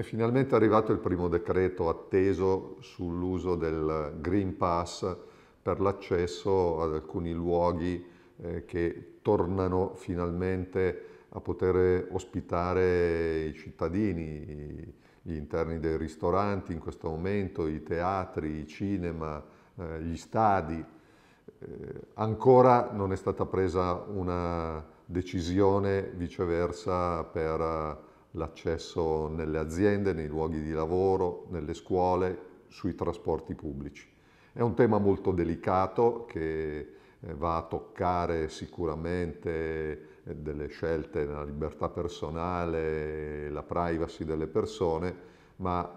È finalmente arrivato il primo decreto atteso sull'uso del Green Pass per l'accesso ad alcuni luoghi eh, che tornano finalmente a poter ospitare i cittadini, gli interni dei ristoranti in questo momento, i teatri, i cinema, eh, gli stadi. Eh, ancora non è stata presa una decisione viceversa per eh, l'accesso nelle aziende, nei luoghi di lavoro, nelle scuole, sui trasporti pubblici. È un tema molto delicato che eh, va a toccare sicuramente eh, delle scelte nella libertà personale, la privacy delle persone, ma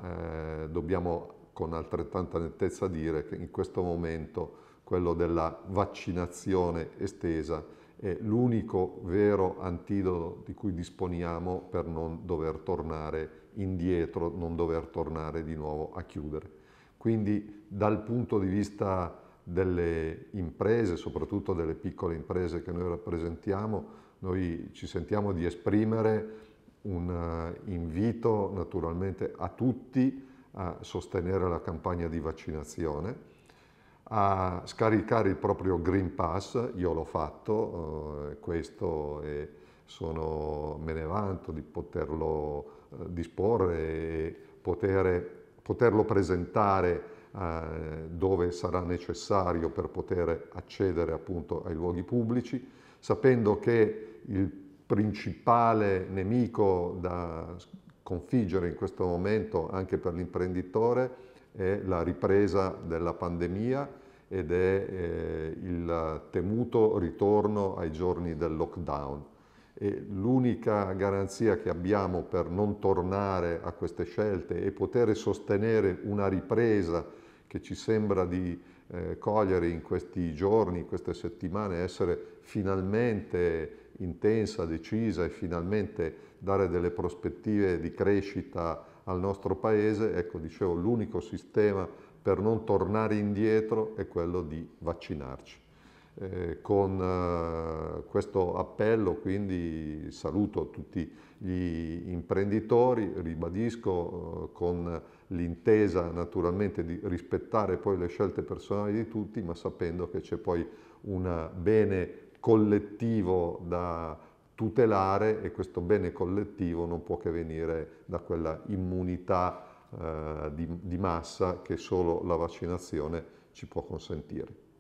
eh, dobbiamo con altrettanta nettezza dire che in questo momento quello della vaccinazione estesa è l'unico vero antidoto di cui disponiamo per non dover tornare indietro, non dover tornare di nuovo a chiudere. Quindi dal punto di vista delle imprese, soprattutto delle piccole imprese che noi rappresentiamo, noi ci sentiamo di esprimere un eh, invito naturalmente a tutti a sostenere la campagna di vaccinazione a scaricare il proprio Green Pass, io l'ho fatto, eh, questo è, sono, me ne vanto di poterlo eh, disporre e poter, poterlo presentare eh, dove sarà necessario per poter accedere appunto ai luoghi pubblici, sapendo che il principale nemico da sconfiggere in questo momento anche per l'imprenditore è la ripresa della pandemia ed è eh, il temuto ritorno ai giorni del lockdown. l'unica garanzia che abbiamo per non tornare a queste scelte e poter sostenere una ripresa che ci sembra di eh, cogliere in questi giorni, in queste settimane, essere finalmente intensa, decisa e finalmente dare delle prospettive di crescita al nostro paese, ecco, dicevo, l'unico sistema per non tornare indietro è quello di vaccinarci. Eh, con eh, questo appello quindi saluto tutti gli imprenditori, ribadisco eh, con l'intesa naturalmente di rispettare poi le scelte personali di tutti, ma sapendo che c'è poi un bene collettivo da tutelare e questo bene collettivo non può che venire da quella immunità eh, di, di massa che solo la vaccinazione ci può consentire.